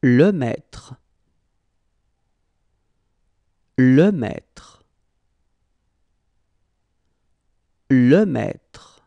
le maître, le maître, le maître.